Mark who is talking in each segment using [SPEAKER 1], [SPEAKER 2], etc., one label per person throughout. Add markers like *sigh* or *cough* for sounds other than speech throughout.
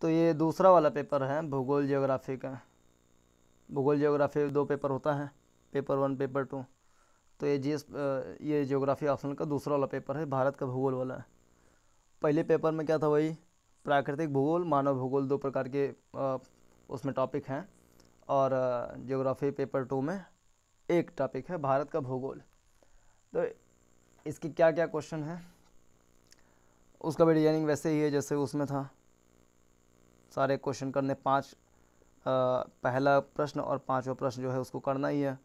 [SPEAKER 1] तो ये दूसरा वाला पेपर है भूगोल जियोग्राफी का भूगोल जियोग्राफी दो पेपर होता है पेपर वन पेपर टू तो ये जी ये ज्योग्राफी ऑप्शन का दूसरा वाला पेपर है भारत का भूगोल वाला पहले पेपर में क्या था वही प्राकृतिक भूगोल मानव भूगोल दो प्रकार के उसमें टॉपिक हैं और जियोग्राफी पेपर टू में एक टॉपिक है भारत का भूगोल तो इसकी क्या क्या क्वेश्चन है उसका भी डिजाइनिंग वैसे ही है जैसे उसमें था सारे क्वेश्चन करने पाँच पहला प्रश्न और पांचवा प्रश्न जो है उसको करना ही है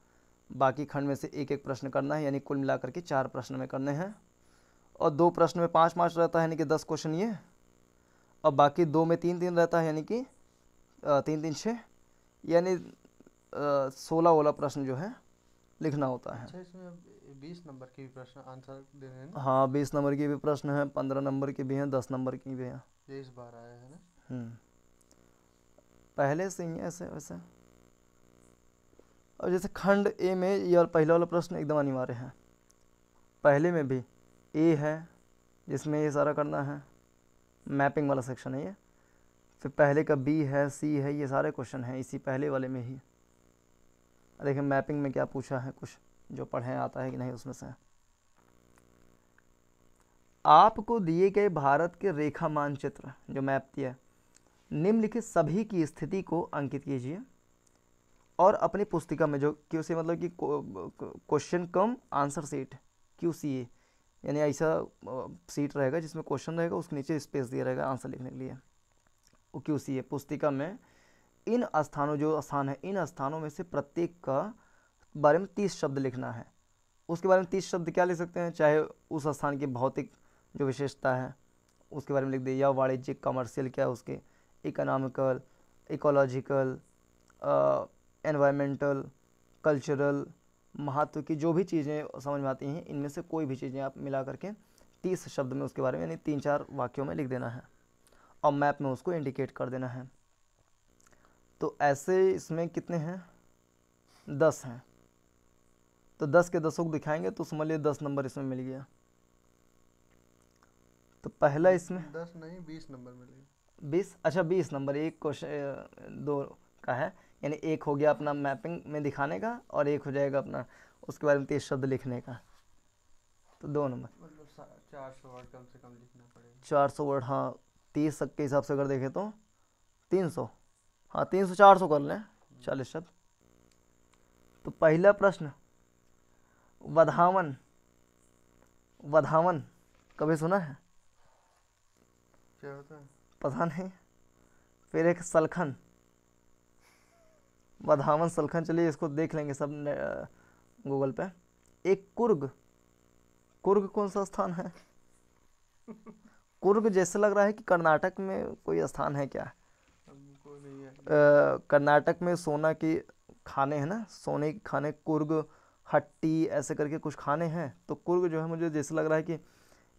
[SPEAKER 1] बाकी खंड में से एक एक प्रश्न करना है यानी कुल मिलाकर के चार प्रश्न में करने हैं और दो प्रश्न में पाँच पाँच रहता है यानी कि दस क्वेश्चन ये और बाकी दो में तीन तीन रहता है यानी कि तीन तीन छः यानी सोलह वोलह प्रश्न जो है लिखना होता है अच्छा,
[SPEAKER 2] बीस नंबर के भी प्रश्न आंसर देने हैं हाँ
[SPEAKER 1] बीस नंबर के भी प्रश्न हैं पंद्रह नंबर के भी हैं दस नंबर के भी हैं
[SPEAKER 2] बार आया है ना
[SPEAKER 1] हम्म। पहले से ही ऐसे वैसे और जैसे खंड ए में ये और पहला वाला प्रश्न एकदम अनिवार्य है पहले में भी ए है जिसमें ये सारा करना है मैपिंग वाला सेक्शन है ये फिर पहले का बी है सी है ये सारे क्वेश्चन हैं इसी पहले वाले में ही देखिए मैपिंग में क्या पूछा है कुछ जो पढ़े आता है कि नहीं उसमें से आपको दिए गए भारत के रेखा मानचित्र जो मैप दिया है निम्नलिखित सभी की स्थिति को अंकित कीजिए और अपनी पुस्तिका में जो क्यू सी मतलब कि question cum answer seat Q C A यानी ऐसा सीट रहेगा जिसमें क्वेश्चन रहेगा उसके नीचे स्पेस दिया रहेगा आंसर लिखने के लिए वो क्यू सी ए पुस्तिका में इन स्थानों जो स्थान है इन स्थानों में से प्रत्येक का बारे में तीस शब्द लिखना है उसके बारे में तीस शब्द क्या लिख सकते हैं चाहे उस स्थान की भौतिक जो विशेषता है उसके बारे में लिख दिए या वाणिज्यिक कमर्शियल क्या है उसके economical, ecological, uh, environmental, cultural, महत्व की जो भी चीज़ें समझ में आती हैं इनमें से कोई भी चीज़ें आप मिला करके तीस शब्द में उसके बारे में यानी तीन चार वाक्यों में लिख देना है और मैप में उसको इंडिकेट कर देना है तो ऐसे इसमें कितने हैं दस हैं तो दस के दसों को दिखाएंगे तो समझ लिए दस नंबर इसमें मिल गया तो पहला इसमें
[SPEAKER 2] दस नहीं बीस नंबर मिलेगा
[SPEAKER 1] बीस अच्छा बीस नंबर एक क्वेश्चन दो का है यानी एक हो गया अपना मैपिंग में दिखाने का और एक हो जाएगा अपना उसके बारे में तेज शब्द लिखने का तो दो नंबर
[SPEAKER 2] मतलब चार सौ वर्ड
[SPEAKER 1] चार सौ वर्ड हाँ तीस के हिसाब से अगर देखें तो तीन सौ हाँ तीन सौ चार सौ कर लें चालीस शब्द तो पहला प्रश्न वधावन वधावन कभी सुना है क्या होता है पता नहीं फिर एक सलखन बधावन सलखन चलिए इसको देख लेंगे सब गूगल पे एक कुर्ग कुर्ग कौन सा स्थान है कुर्ग जैसे लग रहा है कि कर्नाटक में कोई स्थान है क्या कर्नाटक में सोना की खाने हैं ना सोने के खाने कुर्ग हट्टी ऐसे करके कुछ खाने हैं तो कुर्ग जो है मुझे जैसे लग रहा है कि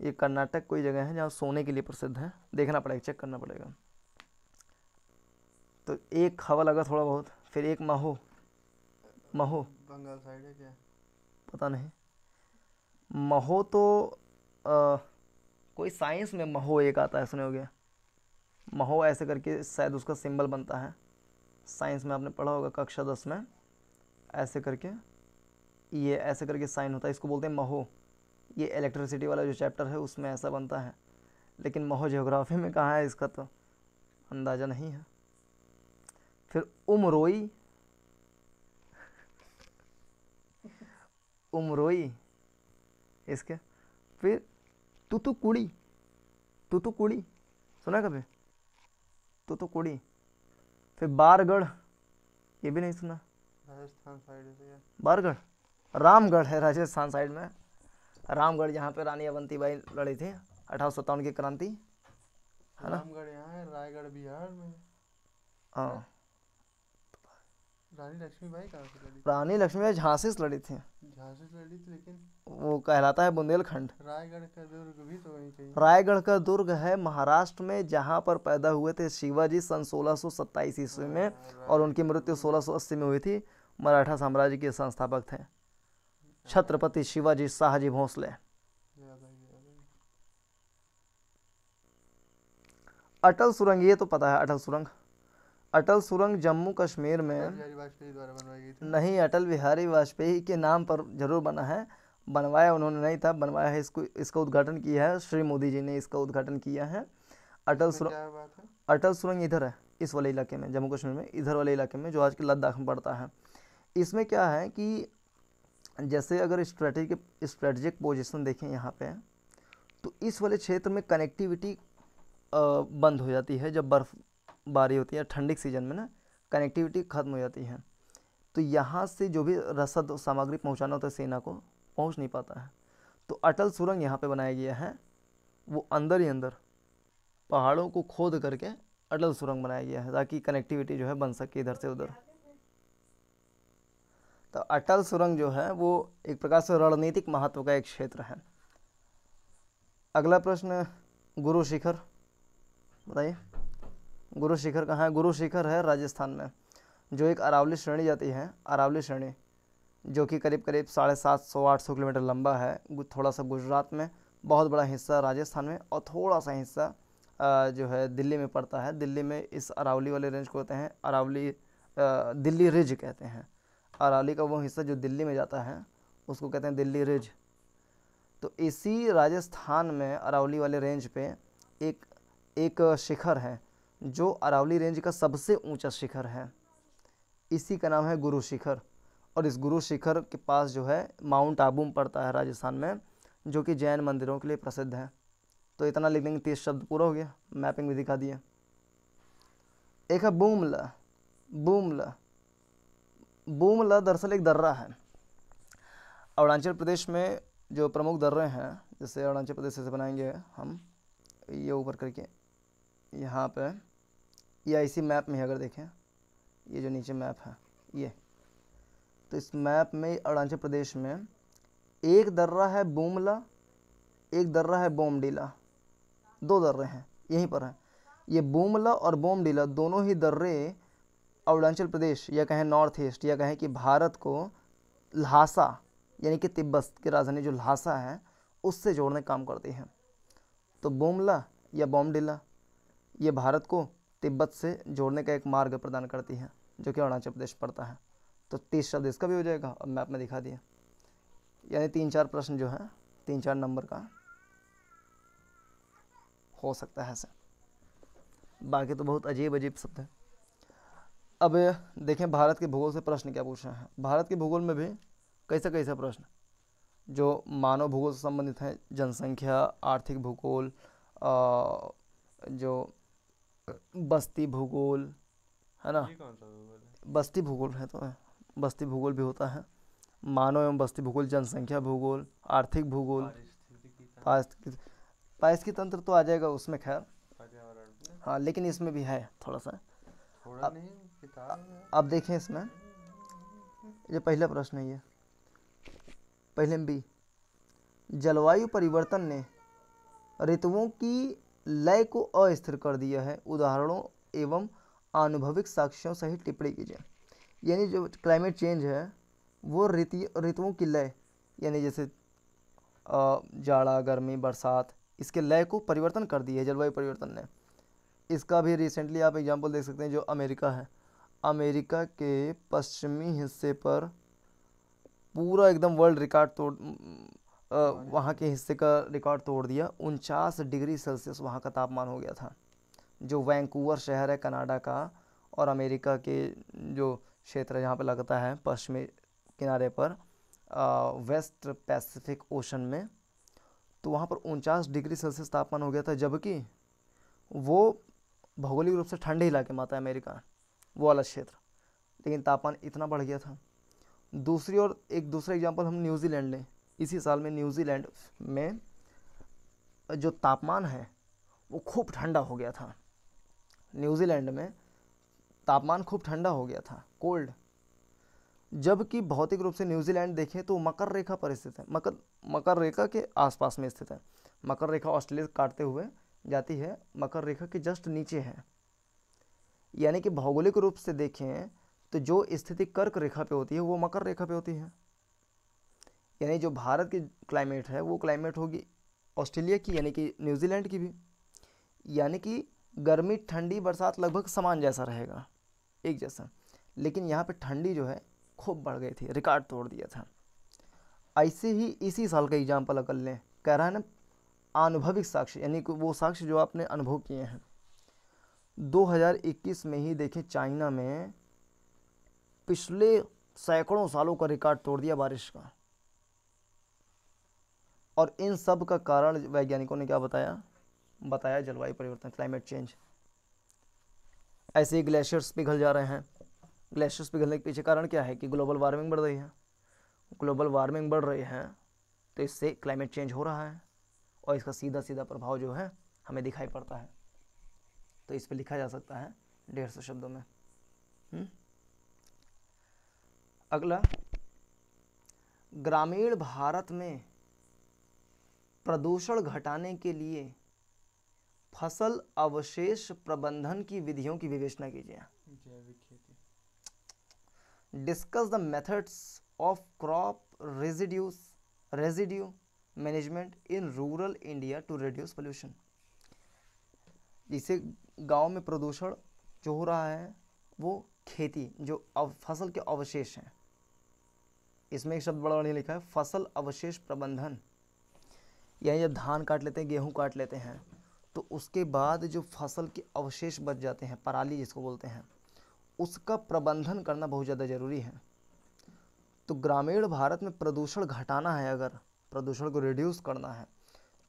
[SPEAKER 1] ये कर्नाटक कोई जगह है जहाँ सोने के लिए प्रसिद्ध है देखना पड़ेगा चेक करना पड़ेगा तो एक हवा लगा थोड़ा बहुत फिर एक महो महो
[SPEAKER 2] बंगाल साइड है क्या
[SPEAKER 1] पता नहीं महो तो आ, कोई साइंस में महो एक आता है सुने हो गया महो ऐसे करके शायद उसका सिंबल बनता है साइंस में आपने पढ़ा होगा कक्षा दस में ऐसे करके ये ऐसे करके साइन होता है इसको बोलते हैं महो ये इलेक्ट्रिसिटी वाला जो चैप्टर है उसमें ऐसा बनता है लेकिन महो जोग्राफी में कहाँ है इसका तो अंदाज़ा नहीं है फिर उमरोई *laughs* उमरोई इसके फिर तुतुकुड़ी तुतुकुड़ी सुना कभी तुतुकुड़ी फिर बारगढ़ ये भी नहीं सुना
[SPEAKER 2] राजस्थान साइड
[SPEAKER 1] बारगढ़ रामगढ़ है राजस्थान साइड में रामगढ़ जहाँ पे रानी अवंती बाई लड़े थे अठारह सत्तावन की क्रांति है ना
[SPEAKER 2] रामगढ़ यहाँ है रायगढ़ बिहार में हाँ रानी लक्ष्मीबाई बाई लड़ी रानी
[SPEAKER 1] लक्ष्मीबाई झांसी से लड़ी थी
[SPEAKER 2] झांसी से लड़ी थी लेकिन वो कहलाता है बुंदेलखंड रायगढ़ का दुर्ग भी तो वहीं रायगढ़ का
[SPEAKER 1] दुर्ग है महाराष्ट्र में जहाँ पर पैदा हुए थे शिवाजी सन सोलह सौ ईस्वी में हाँ, और उनकी मृत्यु सोलह सौ अस्सी में हुई थी मराठा साम्राज्य के संस्थापक थे छत्रपति शिवाजी शाहजी भोसले अटल सुरंग ये तो पता है अटल सुरंग अटल सुरंग जम्मू कश्मीर में नहीं अटल बिहारी वाजपेयी के नाम पर जरूर बना है बनवाया उन्होंने नहीं था बनवाया है इसको इसका उद्घाटन किया है श्री मोदी जी ने इसका उद्घाटन किया है अटल सुरंग अटल सुरंग इधर है इस वाले इलाके में जम्मू कश्मीर में इधर वाले इलाके में जो आज के लद्दाख में पड़ता है इसमें क्या है कि जैसे अगर स्ट्रेटेजिक स्ट्रेटजिक पोजिशन देखें यहाँ पे तो इस वाले क्षेत्र में कनेक्टिविटी बंद हो जाती है जब बर्फ़बारी होती है ठंडी सीजन में ना कनेक्टिविटी ख़त्म हो जाती है तो यहाँ से जो भी रसद सामग्री पहुँचाना होता है सेना को पहुँच नहीं पाता है तो अटल सुरंग यहाँ पे बनाया गया है वो अंदर ही अंदर पहाड़ों को खोद करके अटल सुरंग बनाया गया है ताकि कनेक्टिविटी जो है बन सके इधर से उधर तो अटल सुरंग जो है वो एक प्रकार से रणनीतिक महत्व का एक क्षेत्र है अगला प्रश्न गुरु शिखर बताइए गुरु शिखर कहाँ है गुरु शिखर है राजस्थान में जो एक अरावली श्रेणी जाती है अरावली श्रेणी जो कि करीब करीब साढ़े सात सौ आठ सौ किलोमीटर लंबा है थोड़ा सा गुजरात में बहुत बड़ा हिस्सा राजस्थान में और थोड़ा सा हिस्सा जो है दिल्ली में पड़ता है दिल्ली में इस अरावली वाले रेंज को कहते हैं अरावली दिल्ली रिज कहते हैं अराली का वो हिस्सा जो दिल्ली में जाता है उसको कहते हैं दिल्ली रिज तो इसी राजस्थान में अरावली वाले रेंज पे एक एक शिखर है जो अरावली रेंज का सबसे ऊंचा शिखर है इसी का नाम है गुरु शिखर और इस गुरु शिखर के पास जो है माउंट आबूम पड़ता है राजस्थान में जो कि जैन मंदिरों के लिए प्रसिद्ध है तो इतना लिख देंगे तीस शब्द पूरा हो गया मैपिंग भी दिखा दिए एक है बूमला बूमला बूमला दरअसल एक दर्रा है अरुणाचल प्रदेश में जो प्रमुख दर्रे हैं जैसे अरुणाचल प्रदेश से बनाएंगे हम ये ऊपर करके यहाँ पे या इसी मैप में अगर देखें ये जो नीचे मैप है ये तो इस मैप में अरुणाचल प्रदेश में एक दर्रा है बूमला एक दर्रा है बोमडीला दो दर्रे हैं यहीं पर हैं ये बूमला और बोमडीला दोनों ही दर्रे अरुणाचल प्रदेश या कहें नॉर्थ ईस्ट या कहें कि भारत को ल्हासा यानी कि तिब्बत की राजधानी जो ल्हासा है उससे जोड़ने का काम करती है तो बोमला या बॉमडिला ये भारत को तिब्बत से जोड़ने का एक मार्ग प्रदान करती है जो कि अरुणाचल प्रदेश पड़ता है तो तीस शब्द इसका भी हो जाएगा और मैप में दिखा दिया यानी तीन चार प्रश्न जो है तीन चार नंबर का हो सकता है ऐसे बाकी तो बहुत अजीब अजीब शब्द है अब देखें भारत के भूगोल से प्रश्न क्या पूछ रहे हैं भारत के भूगोल में भी कैसे कैसे प्रश्न जो मानव भूगोल से संबंधित हैं जनसंख्या आर्थिक भूगोल जो बस्ती भूगोल है ना बस्ती भूगोल है तो बस्ती भूगोल भी होता है मानव एवं बस्ती भूगोल जनसंख्या भूगोल आर्थिक भूगोल की तंत्र तो आ जाएगा उसमें खैर हाँ लेकिन इसमें भी है थोड़ा सा
[SPEAKER 2] थोड़ा नहीं आप देखें इसमें
[SPEAKER 1] ये पहला प्रश्न है ये पहले बी जलवायु परिवर्तन ने ऋतुओं की लय को अस्थिर कर दिया है उदाहरणों एवं आनुभविक साक्ष्यों सहित टिप्पणी कीजिए यानी जो क्लाइमेट चेंज है वो ऋतुओं की लय यानी जैसे जाड़ा गर्मी बरसात इसके लय को परिवर्तन कर दिया है जलवायु परिवर्तन ने इसका भी रिसेंटली आप एग्जांपल देख सकते हैं जो अमेरिका है अमेरिका के पश्चिमी हिस्से पर पूरा एकदम वर्ल्ड रिकॉर्ड तोड़ वहाँ के हिस्से का रिकॉर्ड तोड़ दिया उनचास डिग्री सेल्सियस वहाँ का तापमान हो गया था जो वैंकूवर शहर है कनाडा का और अमेरिका के जो क्षेत्र जहाँ पर लगता है पश्चिमी किनारे पर आ, वेस्ट पैसिफिक ओशन में तो वहाँ पर उनचास डिग्री सेल्सियस तापमान हो गया था जबकि वो भौगोलिक रूप से ठंडे इलाके में आता है अमेरिका वो वाला क्षेत्र लेकिन तापमान इतना बढ़ गया था दूसरी और एक दूसरा एग्जाम्पल हम न्यूजीलैंड लें इसी साल में न्यूजीलैंड में जो तापमान है वो खूब ठंडा हो गया था न्यूजीलैंड में तापमान खूब ठंडा हो गया था कोल्ड जबकि भौतिक रूप से न्यूजीलैंड देखें तो मकर रेखा पर स्थित है मकर मकर रेखा के आसपास में स्थित है मकर रेखा ऑस्ट्रेलिया काटते हुए जाती है मकर रेखा के जस्ट नीचे है यानी कि भौगोलिक रूप से देखें तो जो स्थिति कर्क रेखा पे होती है वो मकर रेखा पे होती है यानी जो भारत की क्लाइमेट है वो क्लाइमेट होगी ऑस्ट्रेलिया की यानी कि न्यूजीलैंड की भी यानी कि गर्मी ठंडी बरसात लगभग समान जैसा रहेगा एक जैसा लेकिन यहाँ पे ठंडी जो है खूब बढ़ गई थी रिकॉर्ड तोड़ दिया था ऐसे ही इसी साल का एग्जाम्पल अकल लें कह रहा है ना अनुभविक साक्ष्य यानी कि वो साक्ष्य जो आपने अनुभव किए हैं 2021 में ही देखें चाइना में पिछले सैकड़ों सालों का रिकॉर्ड तोड़ दिया बारिश का और इन सब का कारण वैज्ञानिकों ने क्या बताया बताया जलवायु परिवर्तन क्लाइमेट चेंज ऐसे ही ग्लेशियर्स पिघल जा रहे हैं ग्लेशियर्स पिघलने के पीछे कारण क्या है कि ग्लोबल वार्मिंग बढ़ रही है ग्लोबल वार्मिंग बढ़ रही है तो इससे क्लाइमेट चेंज हो रहा है और इसका सीधा सीधा प्रभाव जो है हमें दिखाई पड़ता है तो इस पर लिखा जा सकता है डेढ़ सौ शब्दों में हुँ? हम्म? अगला ग्रामीण भारत में प्रदूषण घटाने के लिए फसल अवशेष प्रबंधन की विधियों की विवेचना कीजिए
[SPEAKER 2] जैविक खेती
[SPEAKER 1] discuss the methods of crop residues residue management in rural India to reduce pollution इसे गांव में प्रदूषण जो हो रहा है वो खेती जो अव फसल के अवशेष हैं इसमें एक शब्द बड़ा बड़ा लिखा है फसल अवशेष प्रबंधन यानी जब धान काट लेते हैं गेहूँ काट लेते हैं तो उसके बाद जो फसल के अवशेष बच जाते हैं पराली जिसको बोलते हैं उसका प्रबंधन करना बहुत ज़्यादा ज़रूरी है तो ग्रामीण भारत में प्रदूषण घटाना है अगर प्रदूषण को रिड्यूस करना है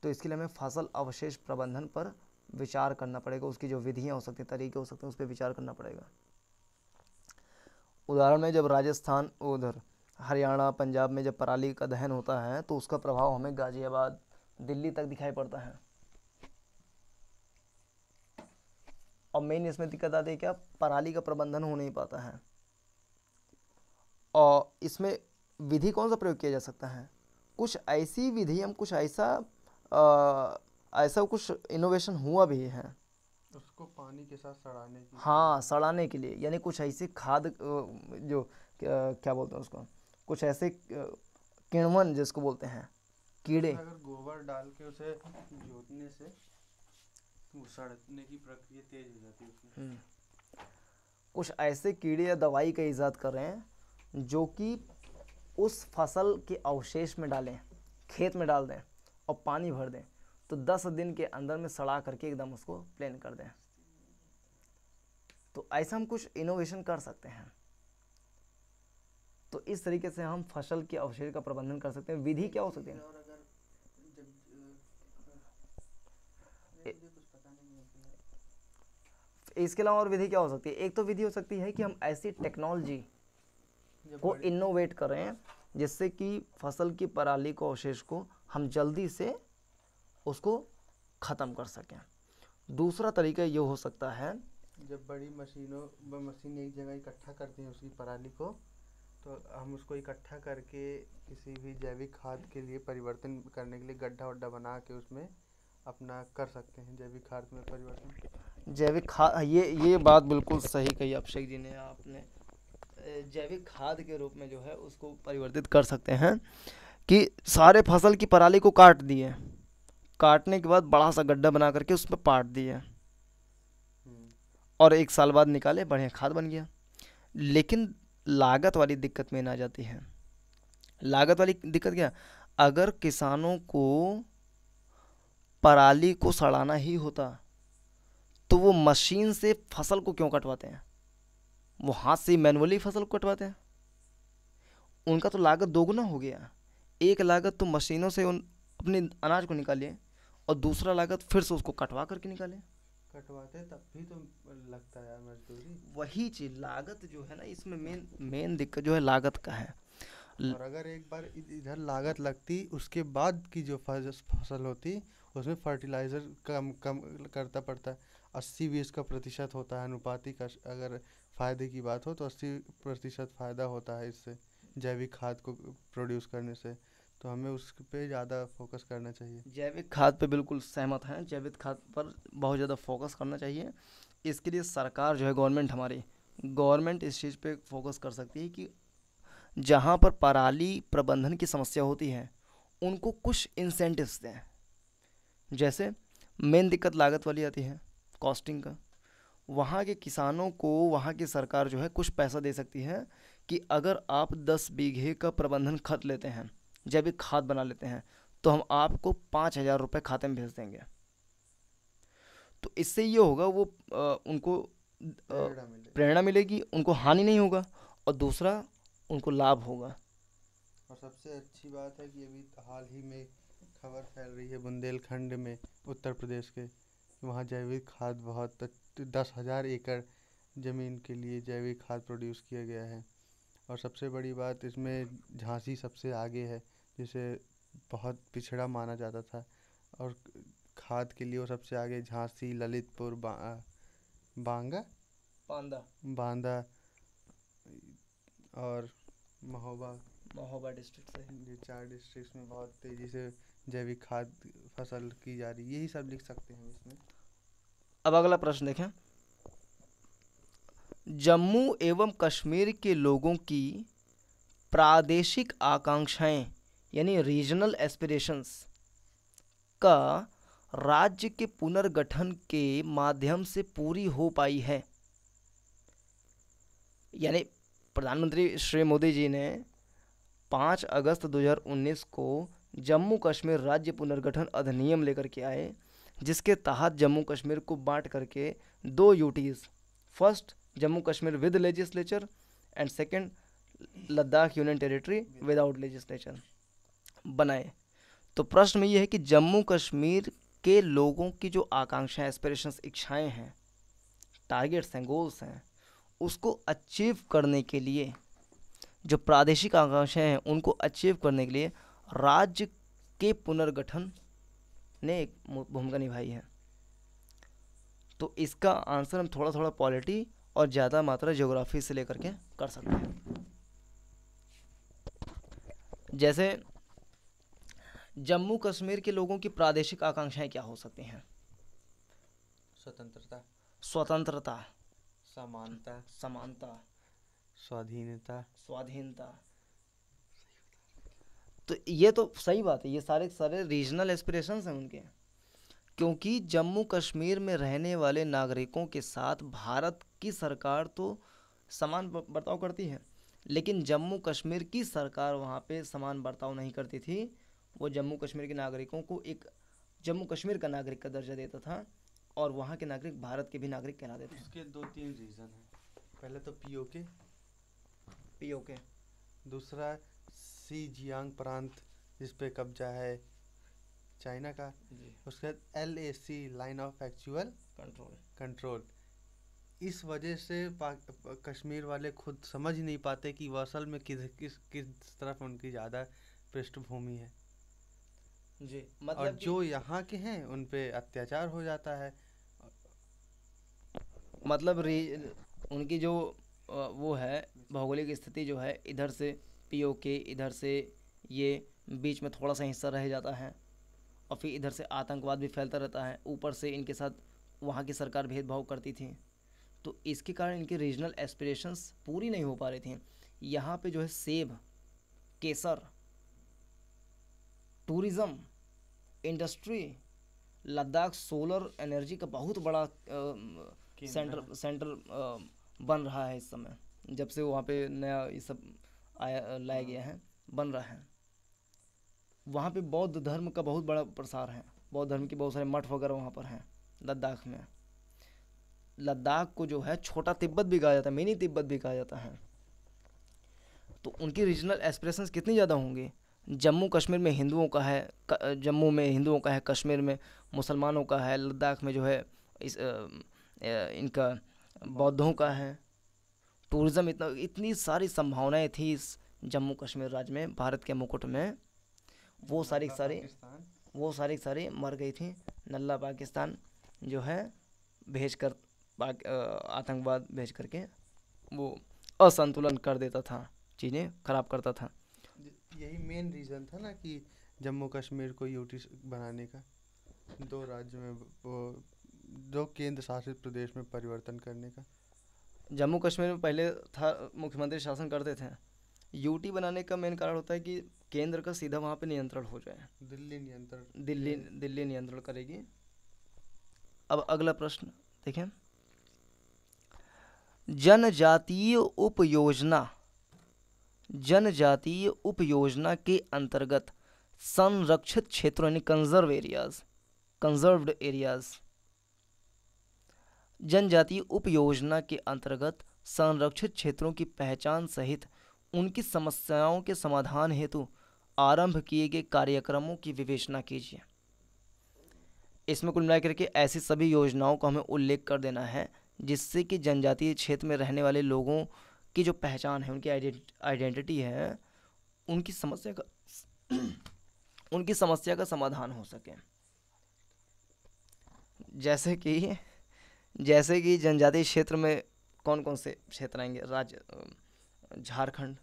[SPEAKER 1] तो इसके लिए हमें फसल अवशेष प्रबंधन पर विचार करना पड़ेगा उसकी जो विधियाँ हो सकती हैं तरीके हो सकते हैं उस पर विचार करना पड़ेगा उदाहरण में जब राजस्थान उधर हरियाणा पंजाब में जब पराली का दहन होता है तो उसका प्रभाव हमें गाज़ियाबाद दिल्ली तक दिखाई पड़ता है और मेन इसमें दिक्कत आती है क्या पराली का प्रबंधन हो नहीं पाता है और इसमें विधि कौन सा प्रयोग किया जा सकता है कुछ ऐसी विधि हम कुछ ऐसा आ, ऐसा कुछ इनोवेशन हुआ भी है
[SPEAKER 2] उसको पानी के साथ सड़ाने के हाँ
[SPEAKER 1] सड़ाने के लिए यानी कुछ ऐसी खाद जो क्या बोलते हैं उसको कुछ ऐसे किणवन जिसको बोलते हैं कीड़े अगर
[SPEAKER 2] गोबर डाल के उसे जोतने से वो सड़ने की प्रक्रिया तेज हो जाती है
[SPEAKER 1] हम्म। कुछ ऐसे कीड़े या दवाई का ईजाद कर रहे हैं जो कि उस फसल के अवशेष में डालें खेत में डाल दें और पानी भर दें तो दस दिन के अंदर में सड़ा करके एकदम उसको प्लेन कर दें तो ऐसा हम कुछ इनोवेशन कर सकते हैं तो इस तरीके से हम फसल के अवशेष का प्रबंधन कर सकते हैं विधि क्या हो सकती है इसके अलावा और विधि क्या हो सकती है एक तो विधि हो सकती है कि हम ऐसी टेक्नोलॉजी को इनोवेट करें जिससे कि फसल की पराली को अवशेष को हम जल्दी से उसको ख़त्म कर सकें दूसरा तरीका ये हो सकता है
[SPEAKER 2] जब बड़ी मशीनों मशीन एक जगह इकट्ठा करती हैं उसकी पराली को तो हम उसको इकट्ठा करके किसी भी जैविक खाद के लिए परिवर्तन करने के लिए गड्ढा वड्ढा बना के उसमें अपना कर सकते हैं जैविक खाद में परिवर्तन
[SPEAKER 1] जैविक खाद ये ये बात बिल्कुल सही कही अभिषेक जी ने आपने जैविक खाद के रूप में जो है उसको परिवर्तित कर सकते हैं कि सारे फसल की पराली को काट दिए काटने के बाद बड़ा सा गड्ढा बना करके उस पर पाट दिया और एक साल बाद निकाले बढ़िया खाद बन गया लेकिन लागत वाली दिक्कत में ना जाती है लागत वाली दिक्कत क्या अगर किसानों को पराली को सड़ाना ही होता तो वो मशीन से फसल को क्यों कटवाते हैं वो हाथ से मैनुअली फसल को कटवाते हैं उनका तो लागत दोगुना हो गया एक लागत तो मशीनों से उन अपने अनाज को निकालिए और दूसरा लागत फिर से उसको कटवा करके निकालें
[SPEAKER 2] कटवाते तब भी तो
[SPEAKER 1] लगता है मजदूरी वही चीज लागत जो है ना इसमें मेन
[SPEAKER 2] मेन दिक्कत जो है लागत का है और अगर एक बार इधर लागत लगती उसके बाद की जो फसल होती उसमें फर्टिलाइज़र कम कम करता पड़ता है अस्सी बीस का प्रतिशत होता है अनुपातिक अगर फ़ायदे की बात हो तो अस्सी प्रतिशत फ़ायदा होता है इससे जैविक खाद को प्रोड्यूस करने से तो हमें उस पर ज़्यादा फोकस करना चाहिए जैविक खाद पे
[SPEAKER 1] बिल्कुल सहमत हैं जैविक खाद पर बहुत ज़्यादा फोकस करना चाहिए इसके लिए सरकार जो है गवर्नमेंट हमारी गवर्नमेंट इस चीज़ पे फोकस कर सकती है कि जहाँ पर पराली प्रबंधन की समस्या होती है उनको कुछ इंसेंटिव्स दें जैसे मेन दिक्कत लागत वाली आती है कॉस्टिंग का वहाँ के किसानों को वहाँ की सरकार जो है कुछ पैसा दे सकती है कि अगर आप दस बीघे का प्रबंधन खत लेते हैं जैविक खाद बना लेते हैं तो हम आपको पाँच हज़ार रुपये खाते में भेज देंगे तो इससे ये होगा वो आ, उनको प्रेरणा मिलेगी उनको हानि नहीं होगा और दूसरा उनको
[SPEAKER 2] लाभ होगा और सबसे अच्छी बात है कि अभी हाल ही में खबर फैल रही है बुंदेलखंड में उत्तर प्रदेश के वहाँ जैविक खाद बहुत दस हज़ार एकड़ ज़मीन के लिए जैविक खाद प्रोड्यूस किया गया है और सबसे बड़ी बात इसमें झांसी सबसे आगे है जिसे बहुत पिछड़ा माना जाता था और खाद के लिए वो सबसे आगे झांसी ललितपुर बा, बांगा बांदा बांदा और महोबा महोबा डिस्ट्रिक्ट से ये चार डिस्ट्रिक्ट्स में बहुत तेज़ी से जैविक खाद फसल की जा रही है यही सब लिख सकते हैं इसमें
[SPEAKER 1] अब अगला प्रश्न देखें जम्मू एवं कश्मीर के लोगों की प्रादेशिक आकांक्षाएं यानी रीजनल एस्पिरेशंस का राज्य के पुनर्गठन के माध्यम से पूरी हो पाई है यानी प्रधानमंत्री श्री मोदी जी ने 5 अगस्त 2019 को जम्मू कश्मीर राज्य पुनर्गठन अधिनियम लेकर के आए जिसके तहत जम्मू कश्मीर को बांट करके दो UTs first Jammu Kashmir with legislature and second Ladakh union territory without legislature बनाए तो प्रश्न में ये है कि जम्मू कश्मीर के लोगों की जो आकांक्षाएं एस्पिरेशंस इच्छाएं हैं टारगेट्स हैं गोल्स हैं उसको अचीव करने के लिए जो प्रादेशिक आकांक्षाएं हैं उनको अचीव करने के लिए राज्य के पुनर्गठन ने एक भूमिका निभाई है तो इसका आंसर हम थोड़ा थोड़ा पॉलिटी और ज़्यादा मात्रा ज्योग्राफी से लेकर के कर सकते हैं जैसे जम्मू कश्मीर के लोगों की प्रादेशिक आकांक्षाएं क्या हो सकती हैं स्वतंत्रता स्वतंत्रता समानता समानता स्वाधीनता स्वाधीनता तो ये तो सही बात है ये सारे सारे रीजनल एस्पिरेशन हैं उनके क्योंकि जम्मू कश्मीर में रहने वाले नागरिकों के साथ भारत की सरकार तो समान बर्ताव करती है लेकिन जम्मू कश्मीर की सरकार वहाँ पे समान बर्ताव नहीं करती थी वो जम्मू कश्मीर के नागरिकों को एक जम्मू कश्मीर का नागरिक का दर्जा देता था और वहाँ के नागरिक भारत के भी नागरिक कहलाते देते
[SPEAKER 2] उसके दो तीन रीज़न हैं पहले तो पी के पी के दूसरा सी जियांग प्रांत जिस पे कब्जा है चाइना का उसके बाद L A C line of actual control control इस वजह से कश्मीर वाले खुद समझ नहीं पाते कि वसल में किस किस किस तरफ उनकी ज़्यादा पृष्ठभूमि है
[SPEAKER 1] जी मतलब और जो
[SPEAKER 2] यहाँ के हैं उन पे अत्याचार हो जाता है
[SPEAKER 1] मतलब री उनकी जो वो है भौगोलिक स्थिति जो है इधर से पीओके इधर से ये बीच में थोड़ा सा हिस्सा रह जाता है और फिर इधर से आतंकवाद भी फैलता रहता है ऊपर से इनके साथ वहाँ की सरकार भेदभाव करती थी तो इसके कारण इनकी रीजनल एस्पिरेशंस पूरी नहीं हो पा रही थी यहाँ पे जो है सेब केसर tourism industry Ladakh solar energy का बहुत बड़ा आ, सेंटर सेंटर आ, बन रहा है इस समय जब से वहाँ पे नया ये सब आया लाया गया हाँ। है बन रहा है वहाँ पे बौद्ध धर्म का बहुत बड़ा प्रसार है बौद्ध धर्म के बहुत सारे मठ वगैरह वहाँ पर हैं लद्दाख में लद्दाख को जो है छोटा तिब्बत भी कहा जाता है मिनी तिब्बत भी कहा जाता है तो उनकी रीजनल एक्सप्रेशन कितनी ज़्यादा होंगी जम्मू कश्मीर में हिंदुओं का है जम्मू में हिंदुओं का है कश्मीर में मुसलमानों का है लद्दाख में जो है इस इनका बौद्धों का है टूरिज़्म इतना इतनी सारी संभावनाएं थी इस जम्मू कश्मीर राज्य में भारत के मुकुट में वो सारी सारी वो सारी सारी मर गई थी नल्ला पाकिस्तान जो है भेज कर आतंकवाद भेज करके वो असंतुलन कर देता था चीज़ें खराब करता
[SPEAKER 2] था यही मेन रीज़न था ना कि जम्मू कश्मीर को यूटी बनाने का दो राज्य में दो केंद्र शासित प्रदेश में परिवर्तन करने का जम्मू कश्मीर में पहले था मुख्यमंत्री शासन करते थे
[SPEAKER 1] यूटी बनाने का मेन कारण होता है कि केंद्र का सीधा वहाँ पे नियंत्रण हो जाए
[SPEAKER 2] दिल्ली नियंत्रण
[SPEAKER 1] दिल्ली दिल्ली नियंत्रण करेगी अब अगला प्रश्न देखें जनजातीय उप योजना जनजातीय उप योजना के अंतर्गत संरक्षित क्षेत्रों यानी कंजर्व एरियाज कंजर्व्ड एरियाज जनजातीय उप योजना के अंतर्गत संरक्षित क्षेत्रों की पहचान सहित उनकी समस्याओं के समाधान हेतु आरंभ किए गए कार्यक्रमों की विवेचना कीजिए इसमें कुल मिलाकर के ऐसी सभी योजनाओं का हमें उल्लेख कर देना है जिससे कि जनजातीय क्षेत्र में रहने वाले लोगों की जो पहचान है उनकी आइडेंटिटी है उनकी समस्या का *clears throat* उनकी समस्या का समाधान हो सके जैसे कि जैसे कि जनजातीय क्षेत्र में कौन कौन से क्षेत्र आएंगे राज्य झारखंड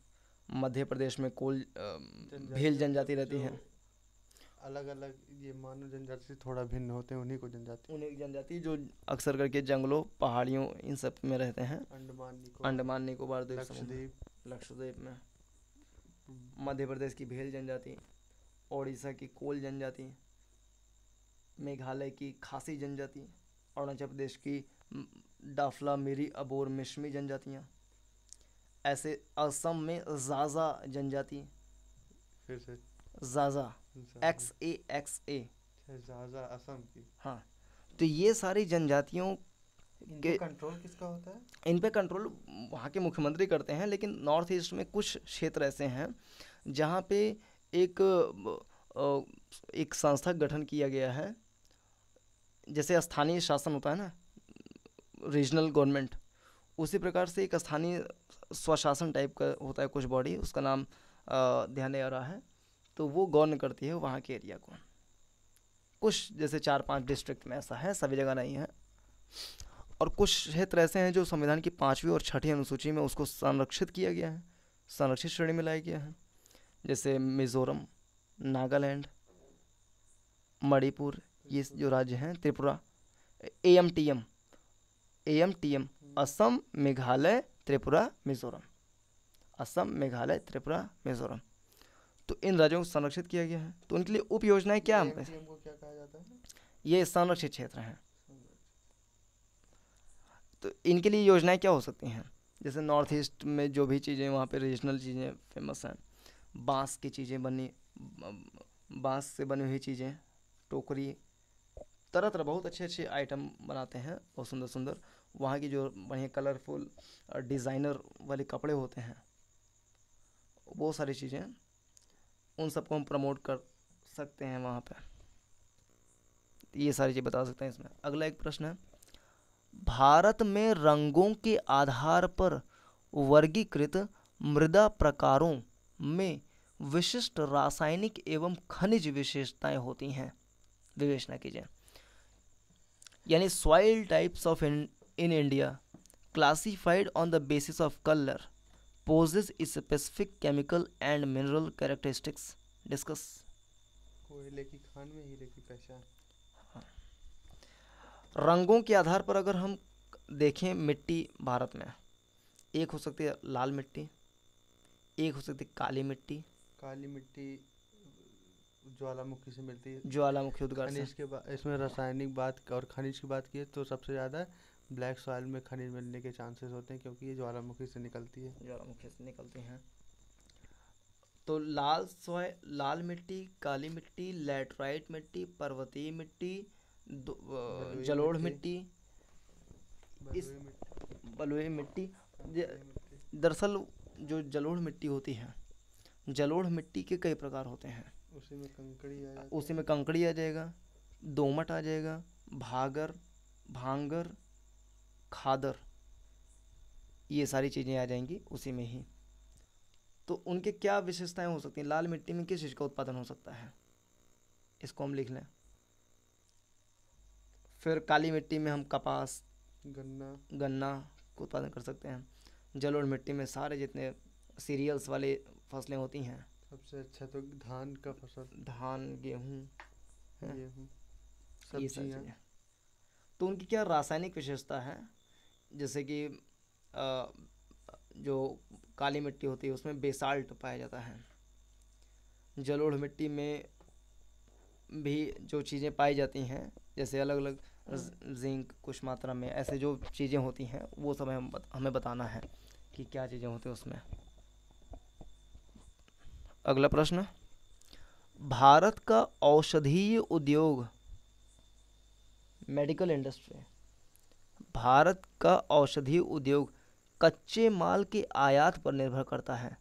[SPEAKER 1] मध्य प्रदेश में कोल भील जनजाति रहती हैं
[SPEAKER 2] अलग अलग ये मानव जनजाति से
[SPEAKER 1] थोड़ा भिन्न होते हैं उन्हीं को
[SPEAKER 2] जनजाति उन्हीं जनजाति जो
[SPEAKER 1] अक्सर करके जंगलों पहाड़ियों इन सब में रहते हैं अंडमान निकोबार अंडमान निकोबार द्वीप लक्षद्वीप लक्षद्वीप में मध्य प्रदेश की भेल जनजाति ओडिशा की कोल जनजाति मेघालय की खासी जनजाति अरुणाचल प्रदेश की डाफला मिरी अबोर मिश्मी जनजातियाँ ऐसे असम में जाजा जनजाति फिर से जाजा एक्स ए एक्स ए
[SPEAKER 2] जाजा असम की
[SPEAKER 1] हाँ तो ये सारी जनजातियों के कंट्रोल
[SPEAKER 2] किसका होता है
[SPEAKER 1] इन पे कंट्रोल वहाँ के मुख्यमंत्री करते हैं लेकिन नॉर्थ ईस्ट में कुछ क्षेत्र ऐसे हैं जहाँ पे एक एक संस्था गठन किया गया है जैसे स्थानीय शासन होता है ना रीजनल गवर्नमेंट उसी प्रकार से एक स्थानीय स्वशासन टाइप का होता है कुछ बॉडी उसका नाम ध्यान आ रहा है तो वो गवर्न करती है वहाँ के एरिया को कुछ जैसे चार पांच डिस्ट्रिक्ट में ऐसा है सभी जगह नहीं है और कुछ क्षेत्र ऐसे हैं जो संविधान की पाँचवीं और छठी अनुसूची में उसको संरक्षित किया गया है संरक्षित श्रेणी में लाया गया है जैसे मिज़ोरम नागालैंड मणिपुर ये जो राज्य हैं Tripura A M T M A M T M Assam Meghalaya Tripura Mizoram Assam Meghalaya Tripura Mizoram तो इन राज्यों को संरक्षित किया गया है तो उनके लिए उप योजनाएं क्या हैं ये संरक्षित क्षेत्र हैं तो इनके लिए योजनाएं क्या हो सकती हैं जैसे नॉर्थ ईस्ट में जो भी चीज़ें वहाँ पे रीजनल चीज़ें फेमस हैं बांस की चीज़ें बनी बांस से बनी हुई चीज़ें टोकरी तरह तरह बहुत अच्छे अच्छे आइटम बनाते हैं बहुत सुंदर सुंदर वहाँ की जो बढ़िया कलरफुल डिज़ाइनर वाले कपड़े होते हैं वो सारी चीज़ें उन सबको हम प्रमोट कर सकते हैं वहाँ पे ये सारी चीज़ बता सकते हैं इसमें अगला एक प्रश्न है भारत में रंगों के आधार पर वर्गीकृत मृदा प्रकारों में विशिष्ट रासायनिक एवं खनिज विशेषताएं होती हैं विवेचना कीजिए यानी soil types of in in India classified on the basis of colour poses specific chemical and mineral characteristics discuss
[SPEAKER 2] कोयले की खान में हीरे की पहचान हाँ।
[SPEAKER 1] रंगों के आधार पर अगर हम देखें मिट्टी भारत में एक हो सकती है लाल मिट्टी एक हो सकती है
[SPEAKER 2] काली मिट्टी काली मिट्टी ज्वालामुखी से मिलती है ज्वालामुखी उद्गार खनिज इसमें रासायनिक बात और खनिज की बात की है तो सबसे ज़्यादा ब्लैक सॉयल में खनिज मिलने के चांसेस होते हैं क्योंकि ये ज्वालामुखी से निकलती है ज्वालामुखी से निकलती हैं
[SPEAKER 1] तो लाल सोय लाल मिट्टी काली मिट्टी लेटराइट मिट्टी पर्वतीय मिट्टी जलोढ़ मिट्टी इस बलुई मिट्टी दरअसल जो जलोढ़ मिट्टी होती है जलोढ़ मिट्टी के कई प्रकार होते हैं
[SPEAKER 2] उसी में कंकड़ी आ उसी
[SPEAKER 1] में कंकड़ी आ जाएगा दोमट आ जाएगा भागर भांगर खादर ये सारी चीज़ें आ जाएंगी उसी में ही तो उनके क्या विशेषताएं हो सकती हैं लाल मिट्टी में किस चीज़ का उत्पादन हो सकता है इसको हम लिख लें फिर काली मिट्टी में हम कपास गन्ना गन्ना का उत्पादन कर सकते हैं जल और मिट्टी में सारे जितने सीरियल्स वाले फसलें होती हैं सबसे अच्छा तो धान का फसल धान गेहूँ गेहूँ
[SPEAKER 2] सब्जियाँ
[SPEAKER 1] तो उनकी क्या रासायनिक विशेषता है जैसे कि जो काली मिट्टी होती है उसमें बेसाल्ट पाया जाता है जलोढ़ मिट्टी में भी जो चीज़ें पाई जाती हैं जैसे अलग अलग हाँ। जिंक कुछ मात्रा में ऐसे जो चीज़ें होती हैं वो सब हम हमें बताना है कि क्या चीज़ें होती हैं उसमें अगला प्रश्न भारत का औषधीय उद्योग मेडिकल इंडस्ट्री भारत का औषधि उद्योग कच्चे माल के आयात पर निर्भर करता है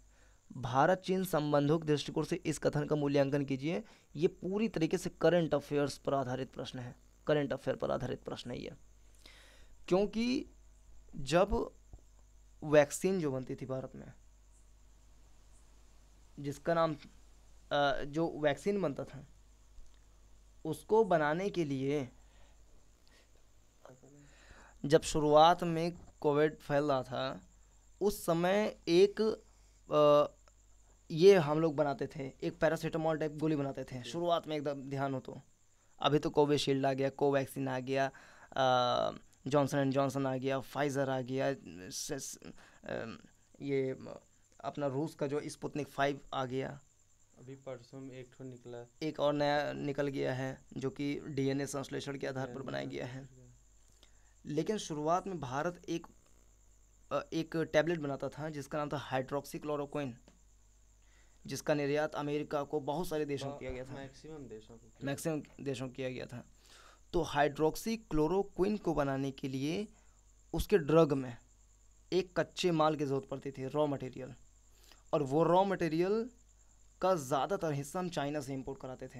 [SPEAKER 1] भारत चीन संबंधों के दृष्टिकोण से इस कथन का मूल्यांकन कीजिए ये पूरी तरीके से करंट अफेयर्स पर आधारित प्रश्न है करंट अफेयर पर आधारित प्रश्न है ये क्योंकि जब वैक्सीन जो बनती थी भारत में जिसका नाम जो वैक्सीन बनता था उसको बनाने के लिए जब शुरुआत में कोविड फैल रहा था उस समय एक आ, ये हम लोग बनाते थे एक पैरासीटामोल टाइप गोली बनाते थे शुरुआत में एकदम ध्यान हो तो अभी तो कोविशील्ड आ गया कोवैक्सीन आ गया जॉनसन एंड जॉनसन आ गया फाइज़र आ गया आ, ये अपना रूस का जो स्पुतनिक फाइव आ गया
[SPEAKER 2] अभी परसों एक निकला
[SPEAKER 1] एक और नया निकल गया है जो कि डीएनए संश्लेषण के आधार पर बनाया गया है लेकिन शुरुआत में भारत एक एक टैबलेट बनाता था जिसका नाम था हाइड्रोक्सी क्लोरोक्विन जिसका निर्यात अमेरिका को बहुत सारे देशों को किया गया था
[SPEAKER 2] मैक्सिमम देशों को
[SPEAKER 1] मैक्सिमम देशों को किया गया था तो हाइड्रोक्सी क्लोरोक्विन को बनाने के लिए उसके ड्रग में एक कच्चे माल की ज़रूरत पड़ती थी रॉ मटेरियल और वो रॉ मटेरियल का ज़्यादातर हिस्सा हम चाइना से इंपोर्ट कराते थे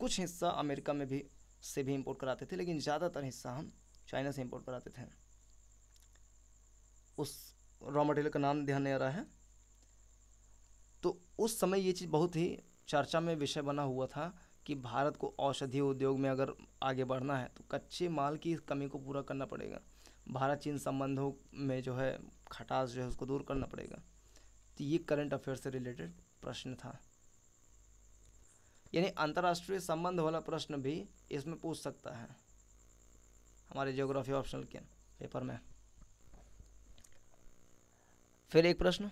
[SPEAKER 1] कुछ हिस्सा अमेरिका में भी से भी इंपोर्ट कराते थे लेकिन ज़्यादातर हिस्सा हम चाइना से इम्पोर्ट कराते थे उस रॉ मटेरियल का नाम ध्यान नहीं आ रहा है तो उस समय ये चीज़ बहुत ही चर्चा में विषय बना हुआ था कि भारत को औषधि उद्योग में अगर आगे बढ़ना है तो कच्चे माल की कमी को पूरा करना पड़ेगा भारत चीन संबंधों में जो है खटास जो है उसको दूर करना पड़ेगा तो ये करंट अफेयर से रिलेटेड प्रश्न था यानी अंतर्राष्ट्रीय संबंध वाला प्रश्न भी इसमें पूछ सकता है हमारे ज्योग्राफी ऑप्शनल के पेपर में फिर एक प्रश्न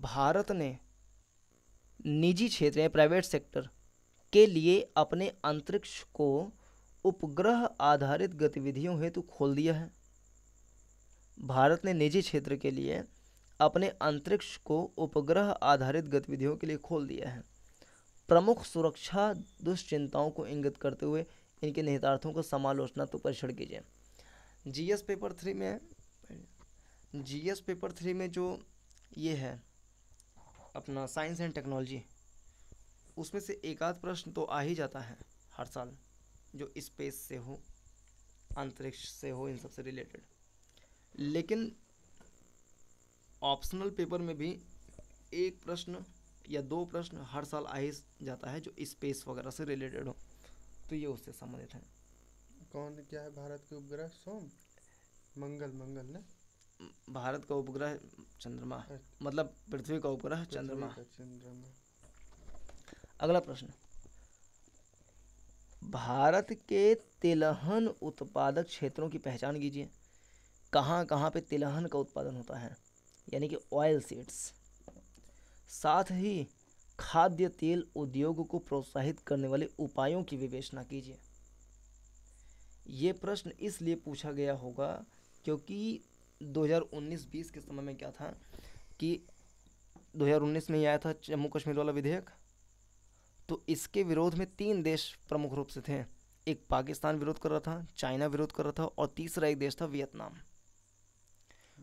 [SPEAKER 1] भारत ने निजी क्षेत्र या प्राइवेट सेक्टर के लिए अपने अंतरिक्ष को उपग्रह आधारित गतिविधियों हेतु खोल दिया है भारत ने निजी क्षेत्र के लिए अपने अंतरिक्ष को उपग्रह आधारित गतिविधियों के लिए खोल दिया है प्रमुख सुरक्षा दुश्चिंताओं को इंगित करते हुए इनके निहितार्थों को समालोचना तो परीक्षण कीजिए जीएस पेपर थ्री में जीएस पेपर थ्री में जो ये है अपना साइंस एंड टेक्नोलॉजी उसमें से एक आध प्रश्न तो आ ही जाता है हर साल जो स्पेस से हो अंतरिक्ष से हो इन सब से रिलेटेड लेकिन ऑप्शनल पेपर में भी एक प्रश्न या दो प्रश्न हर साल आ ही जाता है जो स्पेस वगैरह से रिलेटेड हो तो ये उससे संबंधित है
[SPEAKER 2] कौन क्या है भारत के उपग्रह सोम मंगल मंगल ना
[SPEAKER 1] भारत का उपग्रह चंद्रमा है अच्छा। मतलब पृथ्वी का उपग्रह चंद्रमा चंद्रमा अगला प्रश्न भारत के तिलहन उत्पादक क्षेत्रों की पहचान कीजिए कहाँ कहाँ पे तिलहन का उत्पादन होता है यानी कि ऑयल सीड्स साथ ही खाद्य तेल उद्योग को प्रोत्साहित करने वाले उपायों की विवेचना कीजिए ये प्रश्न इसलिए पूछा गया होगा क्योंकि 2019-20 के समय में क्या था कि 2019 में आया था जम्मू कश्मीर वाला विधेयक तो इसके विरोध में तीन देश प्रमुख रूप से थे एक पाकिस्तान विरोध कर रहा था चाइना विरोध कर रहा था और तीसरा एक देश था वियतनाम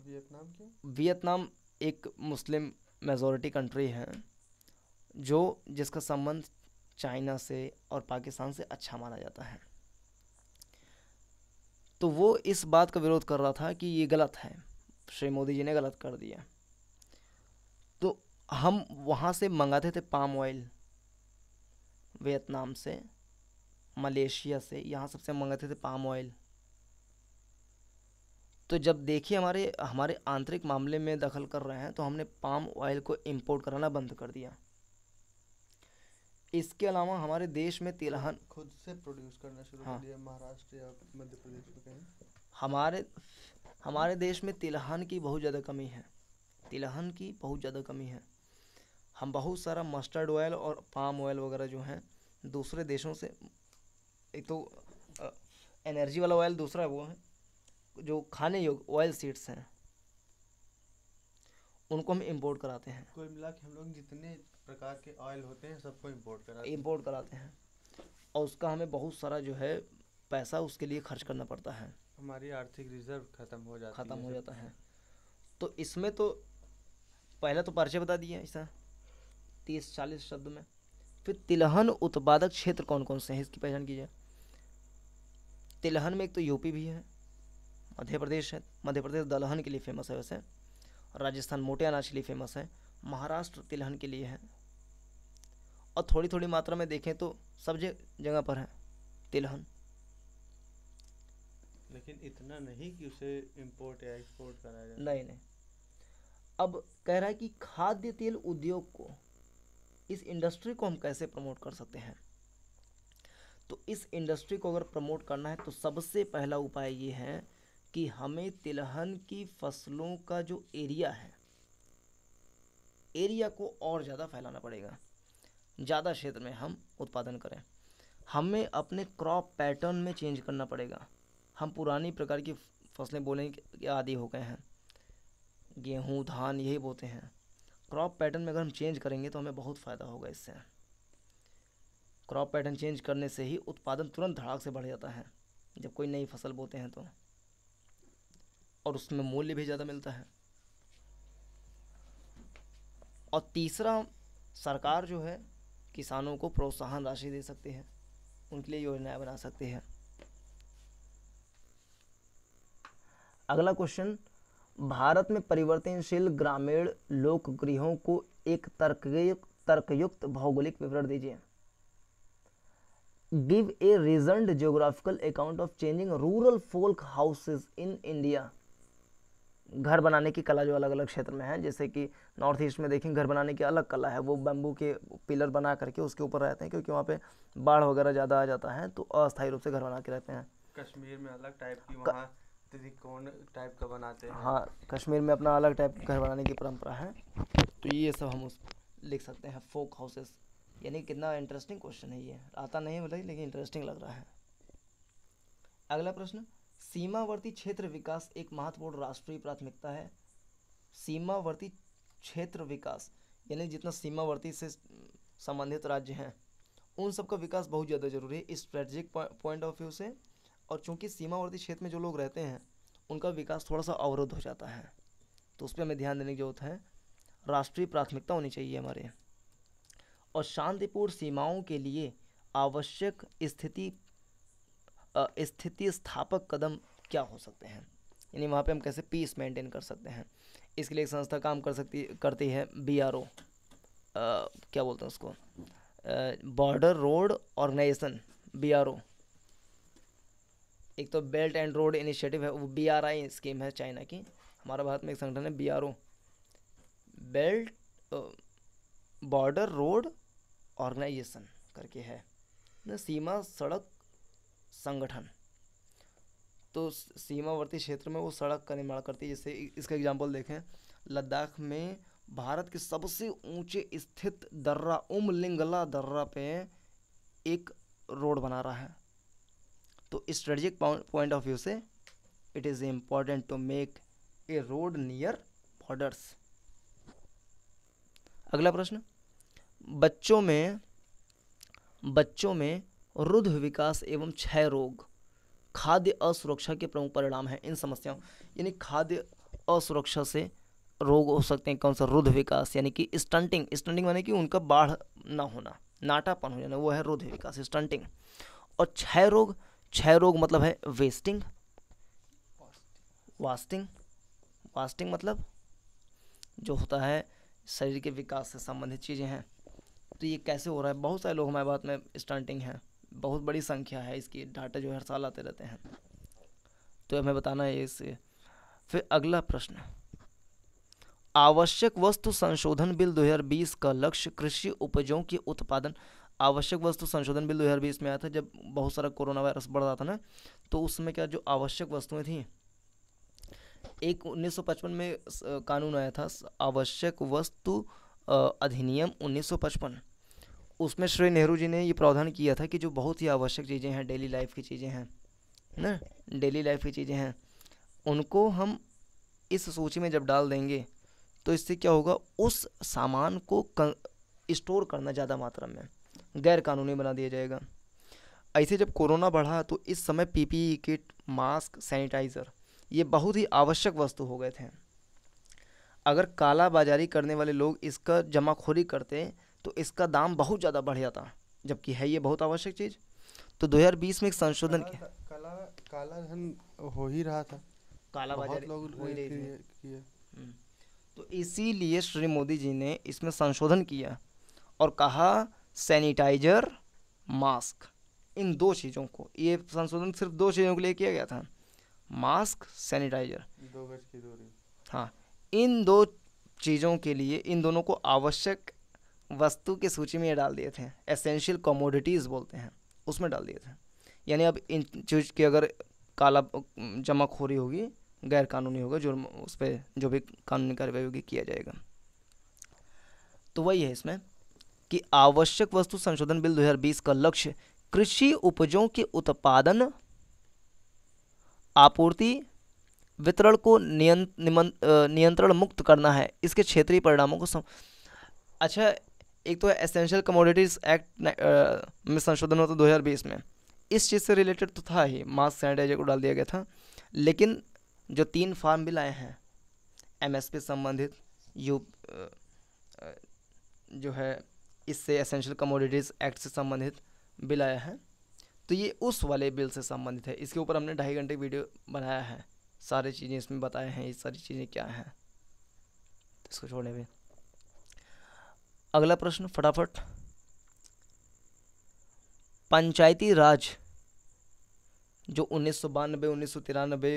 [SPEAKER 2] वियतनाम क्यों
[SPEAKER 1] वियतनाम एक मुस्लिम मेजोरिटी कंट्री है जो जिसका संबंध चाइना से और पाकिस्तान से अच्छा माना जाता है तो वो इस बात का विरोध कर रहा था कि ये गलत है श्री मोदी जी ने गलत कर दिया तो हम वहाँ से मंगाते थे पाम ऑयल वियतनाम से मलेशिया से यहाँ सबसे मंगाते थे पाम ऑयल तो जब देखिए हमारे हमारे आंतरिक मामले में दखल कर रहे हैं तो हमने पाम ऑयल को इंपोर्ट कराना बंद कर दिया इसके अलावा हमारे देश में तिलहन
[SPEAKER 2] खुद से प्रोड्यूस करना शुरू हाँ, कर दिया महाराष्ट्र या मध्य प्रदेश में कहीं
[SPEAKER 1] हमारे हमारे देश में तिलहन की बहुत ज़्यादा कमी है तिलहन की बहुत ज़्यादा कमी है हम बहुत सारा मस्टर्ड ऑयल और पाम ऑयल वगैरह जो हैं दूसरे देशों से एक तो आ, एनर्जी वाला ऑयल दूसरा वो है जो खाने योग्य ऑयल सीड्स हैं उनको हम इम्पोर्ट कराते हैं
[SPEAKER 2] कुल मिला के हम लोग जितने प्रकार के ऑयल होते हैं सबको इम्पोर्ट कराते इम्पोर्ट कराते हैं और उसका
[SPEAKER 1] हमें बहुत सारा जो है पैसा उसके लिए खर्च करना पड़ता है
[SPEAKER 2] हमारी आर्थिक रिजर्व खत्म हो जाता खत्म हो जाता है
[SPEAKER 1] तो इसमें तो पहला तो पर्चे बता दिए ऐसा तीस चालीस शब्द में फिर तिलहन उत्पादक क्षेत्र कौन कौन से हैं इसकी पहचान कीजिए तिलहन में एक तो यूपी भी है मध्य प्रदेश है मध्य प्रदेश दलहन के लिए फेमस है वैसे राजस्थान मोटे अनाज के लिए फेमस है महाराष्ट्र तिलहन के लिए है और थोड़ी थोड़ी मात्रा में देखें तो सब जगह पर है तिलहन
[SPEAKER 2] लेकिन इतना नहीं कि उसे इंपोर्ट या एक्सपोर्ट कराया जाए नहीं नहीं
[SPEAKER 1] अब कह रहा है कि खाद्य तेल उद्योग को इस इंडस्ट्री को हम कैसे प्रमोट कर सकते हैं तो इस इंडस्ट्री को अगर प्रमोट करना है तो सबसे पहला उपाय ये है कि हमें तिलहन की फसलों का जो एरिया है एरिया को और ज़्यादा फैलाना पड़ेगा ज़्यादा क्षेत्र में हम उत्पादन करें हमें अपने क्रॉप पैटर्न में चेंज करना पड़ेगा हम पुरानी प्रकार की फसलें बोलने के आदि हो गए हैं गेहूँ धान यही बोते हैं क्रॉप पैटर्न में अगर हम चेंज करेंगे तो हमें बहुत फ़ायदा होगा इससे क्रॉप पैटर्न चेंज करने से ही उत्पादन तुरंत धड़ाक से बढ़ जाता है जब कोई नई फसल बोते हैं तो और उसमें मूल्य भी ज़्यादा मिलता है और तीसरा सरकार जो है किसानों को प्रोत्साहन राशि दे सकते हैं उनके लिए योजनाएं बना सकते हैं अगला क्वेश्चन भारत में परिवर्तनशील ग्रामीण लोक गृहों को एक तर्क तर्कयुक्त भौगोलिक विवरण दीजिए give a result geographical account of changing rural folk houses in India घर बनाने की कला जो अलग अलग क्षेत्र में है जैसे कि नॉर्थ ईस्ट में देखें घर बनाने की अलग कला है वो बम्बू के पिलर बना करके उसके ऊपर रहते हैं क्योंकि वहाँ पे बाढ़ वगैरह ज़्यादा आ जाता है तो अस्थायी रूप से घर बना के रहते हैं
[SPEAKER 2] कश्मीर में अलग टाइप की वहाँ त्रिकोण टाइप का बनाते हैं हाँ
[SPEAKER 1] कश्मीर में अपना अलग टाइप घर बनाने की परंपरा है तो ये सब हम उस लिख सकते हैं फोक हाउसेस यानी कितना इंटरेस्टिंग क्वेश्चन है ये आता नहीं मतलब लेकिन इंटरेस्टिंग लग रहा है अगला प्रश्न सीमावर्ती क्षेत्र विकास एक महत्वपूर्ण राष्ट्रीय प्राथमिकता है सीमावर्ती क्षेत्र विकास यानी जितना सीमावर्ती से संबंधित राज्य हैं उन सबका विकास बहुत ज़्यादा जरूरी है स्ट्रेटजिक पॉइंट ऑफ व्यू से और चूँकि सीमावर्ती क्षेत्र में जो लोग रहते हैं उनका विकास थोड़ा सा अवरुद्ध हो जाता है तो उस पर हमें ध्यान देने की जरूरत है राष्ट्रीय प्राथमिकता होनी चाहिए हमारे और शांतिपूर्ण सीमाओं के लिए आवश्यक स्थिति स्थिति स्थापक कदम क्या हो सकते हैं यानी वहाँ पे हम कैसे पीस मेंटेन कर सकते हैं इसके लिए एक संस्था काम कर सकती करती है बी आर ओ क्या बोलते हैं उसको border road organisation B R O एक तो बेल्ट एंड रोड इनिशिएटिव है वो बी आर आई स्कीम है चाइना की हमारा भारत में एक संगठन है B R O belt border road organisation करके है सीमा सड़क संगठन तो सीमावर्ती क्षेत्र में वो सड़क का निर्माण करती है जैसे इसका एग्जाम्पल देखें लद्दाख में भारत के सबसे ऊंचे स्थित दर्रा उमलिंगला दर्रा पे एक रोड बना रहा है तो स्ट्रेटजिक पॉइंट ऑफ व्यू से it is important to make a road near borders अगला प्रश्न बच्चों में बच्चों में रुद्ध विकास एवं क्षय रोग खाद्य असुरक्षा के प्रमुख परिणाम हैं इन समस्याओं यानी खाद्य असुरक्षा से रोग हो सकते हैं कौन सा रुद्ध विकास यानी कि स्टंटिंग स्टंटिंग माने कि उनका बाढ़ ना होना नाटापन हो जाना वो है रुद्ध विकास स्टंटिंग और क्षय रोग क्षय रोग मतलब है वेस्टिंग वास्टिंग वास्टिंग मतलब जो होता है शरीर के विकास से संबंधित चीज़ें हैं तो ये कैसे हो रहा है बहुत सारे लोग हमारे बात में स्टंटिंग हैं बहुत बड़ी संख्या है इसकी डाटा जो हर साल आते रहते हैं तो हमें बताना है इससे फिर अगला प्रश्न आवश्यक वस्तु संशोधन बिल 2020 का लक्ष्य कृषि उपजों के उत्पादन आवश्यक वस्तु संशोधन बिल 2020 में आया था जब बहुत सारा कोरोना वायरस बढ़ रहा था ना तो उस समय क्या जो आवश्यक वस्तुएं थी एक 1955 में कानून आया था आवश्यक वस्तु अधिनियम 1955 उसमें श्री नेहरू जी ने ये प्रावधान किया था कि जो बहुत ही आवश्यक चीज़ें हैं डेली लाइफ की चीज़ें हैं ना डेली लाइफ की चीज़ें हैं उनको हम इस सूची में जब डाल देंगे तो इससे क्या होगा उस सामान को स्टोर करना ज़्यादा मात्रा में गैर कानूनी बना दिया जाएगा ऐसे जब कोरोना बढ़ा तो इस समय पीपीई किट मास्क सैनिटाइज़र ये बहुत ही आवश्यक वस्तु हो गए थे अगर काला बाजारी करने वाले लोग इसका जमाखोरी करते तो इसका दाम बहुत ज़्यादा बढ़ जाता जबकि है ये बहुत आवश्यक चीज़ तो 2020 में एक संशोधन किया
[SPEAKER 2] काला काला धन हो ही रहा था काला बाजार लोग हो ही रही थी हम्म।
[SPEAKER 1] तो इसीलिए श्री मोदी जी ने इसमें संशोधन किया और कहा सैनिटाइजर मास्क इन दो चीज़ों को ये संशोधन सिर्फ दो चीज़ों के लिए किया गया था मास्क सैनिटाइजर
[SPEAKER 2] दो गज की दूरी
[SPEAKER 1] हाँ इन दो चीज़ों के लिए इन दोनों को आवश्यक वस्तु की सूची में ये डाल दिए थे एसेंशियल कमोडिटीज़ बोलते हैं उसमें डाल दिए थे यानी अब इन चीज़ की अगर काला जमाखोरी होगी गैर कानूनी होगा जुर्म उस पर जो भी कानूनी कार्रवाई होगी किया जाएगा तो वही है इसमें कि आवश्यक वस्तु संशोधन बिल 2020 का लक्ष्य कृषि उपजों के उत्पादन आपूर्ति वितरण को नियंत्रण मुक्त करना है इसके क्षेत्रीय परिणामों को सम... अच्छा एक तो एसेंशियल कमोडिटीज़ एक्ट में संशोधन हुआ था दो में इस चीज़ से रिलेटेड तो था ही मास्क सैनिटाइजर को डाल दिया गया था लेकिन जो तीन फार्म बिल आए हैं एम संबंधित यू जो है इससे एसेंशियल कमोडिटीज़ एक्ट से संबंधित बिल आया है तो ये उस वाले बिल से संबंधित है इसके ऊपर हमने ढाई घंटे वीडियो बनाया है सारी चीज़ें इसमें बताए हैं ये सारी चीज़ें क्या हैं तो इसको छोड़ने में अगला प्रश्न फटाफट पंचायती राज जो उन्नीस सौ बानबे उन्नीस सौ तिरानबे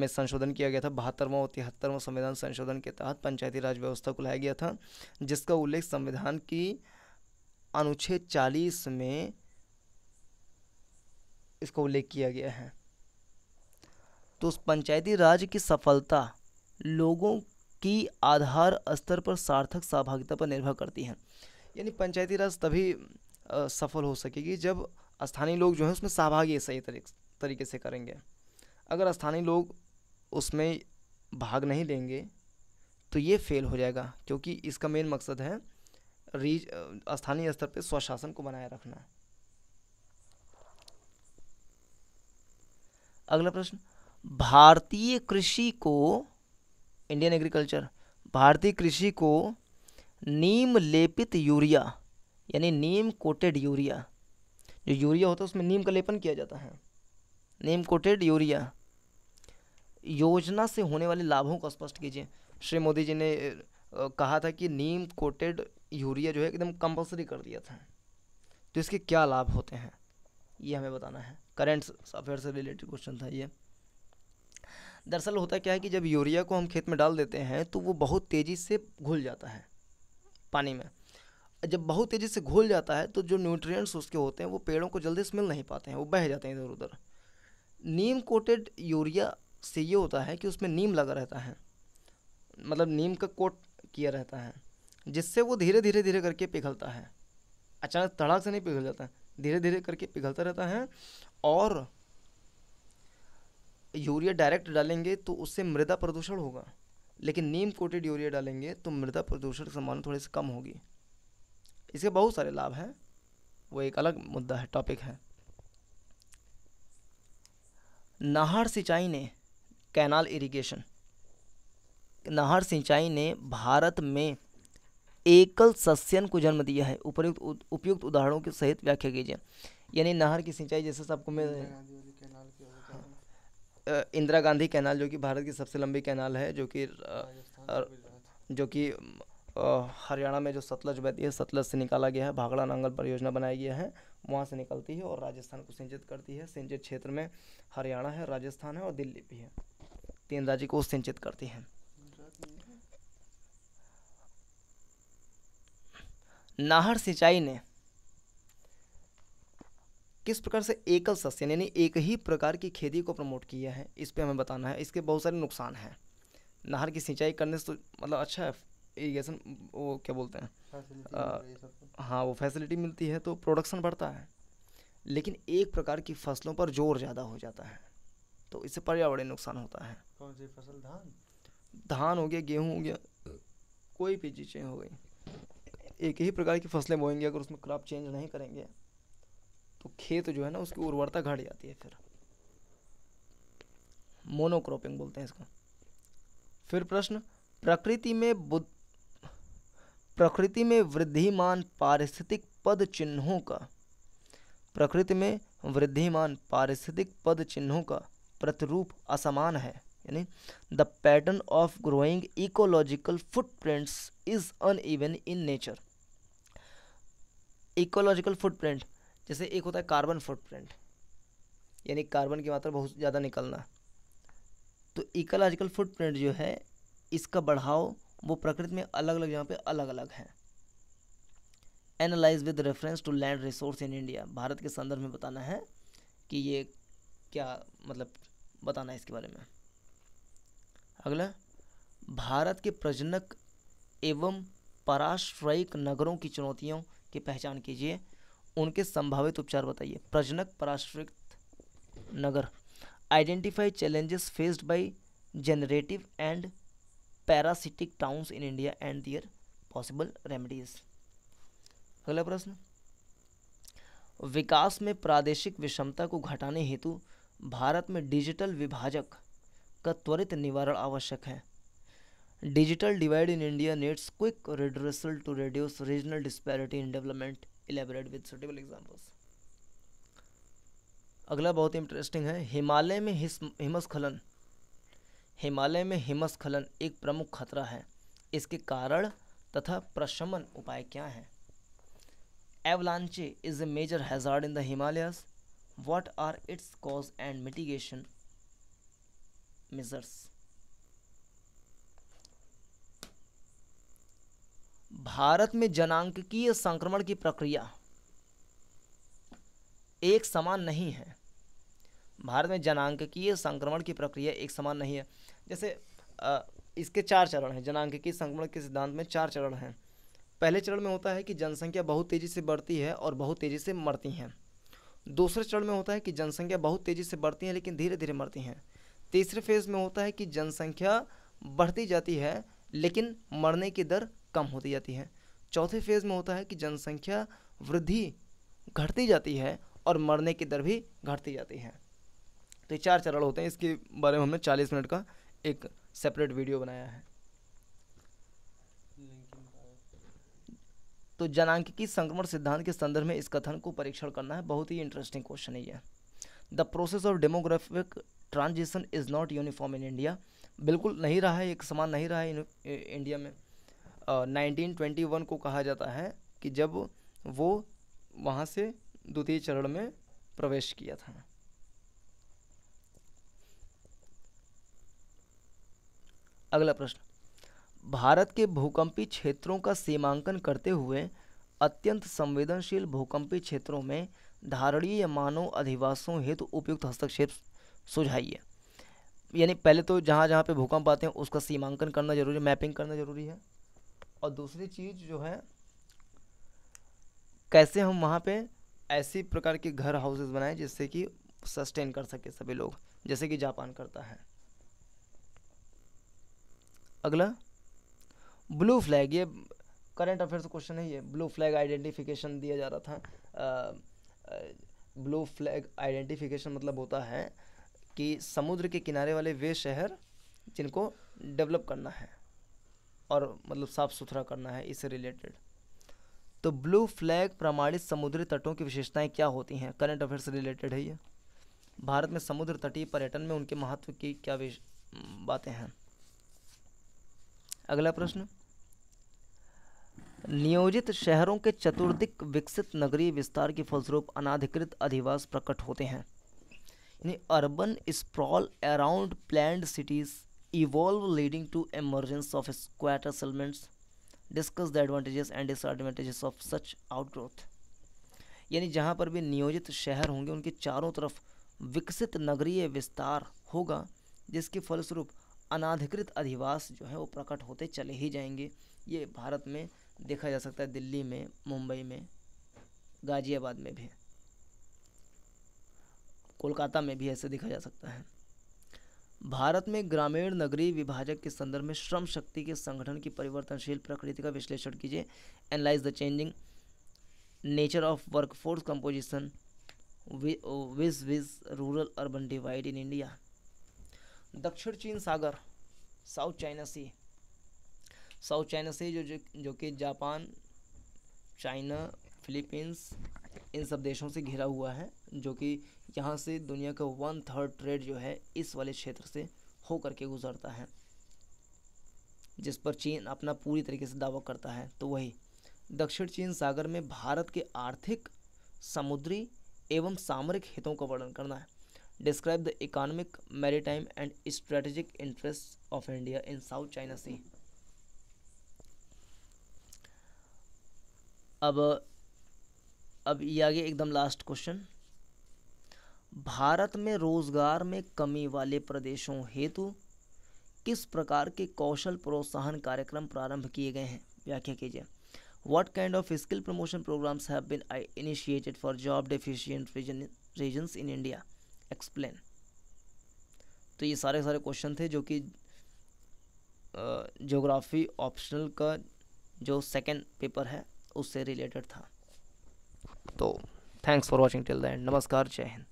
[SPEAKER 1] में संशोधन किया गया था बहत्तरवा और तिहत्तरवा संविधान संशोधन के तहत पंचायती राज व्यवस्था को लाया गया था जिसका उल्लेख संविधान की अनुच्छेद चालीस में इसका उल्लेख किया गया है तो उस पंचायती राज की सफलता लोगों की आधार स्तर पर सार्थक सहभागिता पर निर्भर करती हैं यानी पंचायती राज तभी सफल हो सकेगी जब स्थानीय लोग जो हैं उसमें सहभागी सही तरीके से करेंगे अगर स्थानीय लोग उसमें भाग नहीं लेंगे तो ये फेल हो जाएगा क्योंकि इसका मेन मकसद है रीज स्थानीय स्तर पर स्वशासन को बनाए रखना अगला प्रश्न भारतीय कृषि को इंडियन एग्रीकल्चर भारतीय कृषि को नीम लेपित यूरिया यानी नीम कोटेड यूरिया जो यूरिया होता है उसमें नीम का लेपन किया जाता है नीम कोटेड यूरिया योजना से होने वाले लाभों को स्पष्ट कीजिए श्री मोदी जी ने कहा था कि नीम कोटेड यूरिया जो है एकदम कंपलसरी कर दिया था तो इसके क्या लाभ होते हैं ये हमें बताना है करेंट अफेयर से रिलेटेड क्वेश्चन था ये दरअसल होता क्या है कि जब यूरिया को हम खेत में डाल देते हैं तो वो बहुत तेज़ी से घुल जाता है पानी में जब बहुत तेज़ी से घुल जाता है तो जो न्यूट्रिएंट्स उसके होते हैं वो पेड़ों को जल्दी से मिल नहीं पाते हैं वो बह जाते हैं इधर उधर नीम कोटेड यूरिया से ये होता है कि उसमें नीम लगा रहता है मतलब नीम का कोट किया रहता है जिससे वो धीरे धीरे धीरे करके पिघलता है अचानक तड़ाक से नहीं पिघल जाता धीरे धीरे करके पिघलता रहता है और यूरिया डायरेक्ट डालेंगे तो उससे मृदा प्रदूषण होगा लेकिन नीम कोटेड यूरिया डालेंगे तो मृदा प्रदूषण का संभावना थोड़ी सी कम होगी इसके बहुत सारे लाभ हैं वो एक अलग मुद्दा है टॉपिक है नाहर सिंचाई ने कैनाल इरिगेशन नाहर सिंचाई ने भारत में एकल सस्यन को जन्म दिया है उपयुक्त उपयुक्त उदाहरणों के सहित व्याख्या कीजिए यानी नहर की सिंचाई जैसे सबको मिल हाँ। इंदिरा गांधी कैनाल जो कि भारत की सबसे लंबी कैनाल है जो कि जो कि हरियाणा में जो सतलज बहती है सतलज से निकाला गया है भागड़ा नांगल परियोजना बनाई गया है वहाँ से निकलती है और राजस्थान को सिंचित करती है सिंचित क्षेत्र में हरियाणा है राजस्थान है और दिल्ली भी है तीन राज्य को सिंचित करती है नाहर सिंचाई ने किस प्रकार से एकल सस्य यानी एक ही प्रकार की खेती को प्रमोट किया है इस पर हमें बताना है इसके बहुत सारे नुकसान हैं नहर की सिंचाई करने से तो मतलब अच्छा है इरीगेशन वो क्या बोलते
[SPEAKER 2] हैं
[SPEAKER 1] हाँ वो फैसिलिटी मिलती है तो प्रोडक्शन बढ़ता है लेकिन एक प्रकार की फसलों पर जोर ज़्यादा हो जाता है तो इससे पर्यावरण नुकसान होता है
[SPEAKER 2] कौन सी फसल धान
[SPEAKER 1] धान हो गया गेहूँ हो गया कोई भी चीज़ें हो गई एक ही प्रकार की फसलें बोएंगे अगर उसमें क्रॉप चेंज नहीं करेंगे तो खेत जो है ना उसकी उर्वरता घट जाती है फिर मोनोक्रॉपिंग बोलते हैं इसको फिर प्रश्न प्रकृति में बुद्ध प्रकृति में वृद्धिमान पारिस्थितिक पद चिन्हों का प्रकृति में वृद्धिमान पारिस्थितिक पद चिन्हों का प्रतिरूप असमान है यानी the pattern of growing ecological footprints is uneven in nature ecological footprint जैसे एक होता है कार्बन फुटप्रिंट यानी कार्बन की मात्रा बहुत ज़्यादा निकलना तो इकोलॉजिकल फुटप्रिंट जो है इसका बढ़ाव वो प्रकृति में अलग अलग जगह पे अलग अलग है analyse with reference to land resource in India Bharat के संदर्भ में बताना है कि ये क्या मतलब बताना है इसके बारे में अगला भारत के प्रजनक एवं पराश्रयिक नगरों की चुनौतियों की पहचान कीजिए उनके संभावित उपचार बताइए प्रजनक पराश्रित नगर identify challenges faced by generative and parasitic towns in India and their possible remedies अगला प्रश्न विकास में प्रादेशिक विषमता को घटाने हेतु भारत में डिजिटल विभाजक का त्वरित निवारण आवश्यक है digital divide in India needs quick redressal to reduce regional disparity in development elaborate with suitable examples अगला बहुत ही इंटरेस्टिंग है हिमालय में हिमस्खलन हिमालय में हिमस्खलन एक प्रमुख खतरा है इसके कारण तथा प्रशमन उपाय क्या हैं avalanche is a major hazard in the Himalayas what are its cause and mitigation measures Bharat में जनांकीय संक्रमण की प्रक्रिया एक समान नहीं है भारत में जनांकीय संक्रमण की प्रक्रिया एक समान नहीं है जैसे आ, इसके चार चरण हैं जनांकीय संक्रमण के सिद्धांत में चार चरण हैं पहले चरण में होता है कि जनसंख्या बहुत तेज़ी से बढ़ती है और बहुत तेज़ी से मरती हैं दूसरे चरण में होता है कि जनसंख्या बहुत तेज़ी से बढ़ती है लेकिन धीरे धीरे मरती हैं तीसरे फेज में होता है कि जनसंख्या बढ़ती जाती है लेकिन मरने की दर कम होती जाती है चौथे फेज़ में होता है कि जनसंख्या वृद्धि घटती जाती है और मरने की दर भी घटती जाती है तो ये चार चरण होते हैं इसके बारे में हमने 40 मिनट का एक सेपरेट वीडियो बनाया है तो जनांकिकी संक्रमण सिद्धांत के संदर्भ में इस कथन को परीक्षण करना है बहुत ही इंटरेस्टिंग क्वेश्चन है the process of demographic transition is not uniform in India बिल्कुल नहीं रहा है एक समान नहीं रहा है इंडिया में नाइनटीन को कहा जाता है कि जब वो वहाँ से द्वितीय चरण में प्रवेश किया था अगला प्रश्न भारत के भूकंपी क्षेत्रों का सीमांकन करते हुए अत्यंत संवेदनशील भूकंपी क्षेत्रों में धारणीय मानव अधिवासों हेतु उपयुक्त हस्तक्षेप सुझाइए यानी पहले तो जहाँ जहाँ पे भूकंप आते हैं उसका सीमांकन करना जरूरी है मैपिंग करना जरूरी है और दूसरी चीज़ जो है कैसे हम वहाँ पे ऐसी प्रकार के घर हाउसेज बनाएं जिससे कि सस्टेन कर सके सभी लोग जैसे कि जापान करता है अगला ब्लू फ्लैग ये करंट अफेयर्स क्वेश्चन है ये ब्लू फ्लैग आइडेंटिफिकेशन दिया जा रहा था ब्लू फ्लैग आइडेंटिफिकेशन मतलब होता है कि समुद्र के किनारे वाले वे शहर जिनको डेवलप करना है और मतलब साफ़ सुथरा करना है इससे रिलेटेड तो ब्लू फ्लैग प्रमाणित समुद्री तटों की विशेषताएं क्या होती हैं करंट अफेयर से रिलेटेड है ये भारत में समुद्र तटीय पर्यटन में उनके महत्व की क्या हम्म, बातें हैं अगला प्रश्न नियोजित शहरों के चतुर्दिक विकसित नगरीय विस्तार के फलस्वरूप अनाधिकृत अधिवास प्रकट होते हैं यानी urban sprawl around planned cities evolve leading to emergence of squatter settlements discuss the advantages and disadvantages of such outgrowth यानी जहाँ पर भी नियोजित शहर होंगे उनके चारों तरफ विकसित नगरीय विस्तार होगा जिसके फलस्वरूप अनाधिकृत अधिवास जो है वो प्रकट होते चले ही जाएंगे ये भारत में देखा जा सकता है दिल्ली में मुंबई में गाज़ियाबाद में भी कोलकाता में भी ऐसे देखा जा सकता है भारत में ग्रामीण नगरीय विभाजक के संदर्भ में श्रम शक्ति के संगठन की परिवर्तनशील प्रकृति का विश्लेषण कीजिए analyse the changing nature of workforce composition vis vis rural urban divide in India दक्षिण चीन सागर South China Sea South China Sea जो जो, जो कि जापान चाइना फिलीपींस इन सब देशों से घिरा हुआ है जो कि यहाँ से दुनिया का वन थर्ड ट्रेड जो है इस वाले क्षेत्र से होकर के गुजरता है जिस पर चीन अपना पूरी तरीके से दावा करता है तो वही दक्षिण चीन सागर में भारत के आर्थिक समुद्री एवं सामरिक हितों का वर्णन करना है describe the economic maritime and strategic interest of India in South China Sea अब अब ये आगे एकदम लास्ट क्वेश्चन भारत में रोजगार में कमी वाले प्रदेशों हेतु किस प्रकार के कौशल प्रोत्साहन कार्यक्रम प्रारंभ किए गए हैं व्याख्या कीजिए kind of skill promotion programmes have been I initiated for job deficient region regions in India explain तो ये सारे सारे क्वेश्चन थे जो कि जोग्राफ़ी ऑप्शनल का जो सेकेंड पेपर है उससे रिलेटेड था तो thanks for watching till the end नमस्कार जय हिंद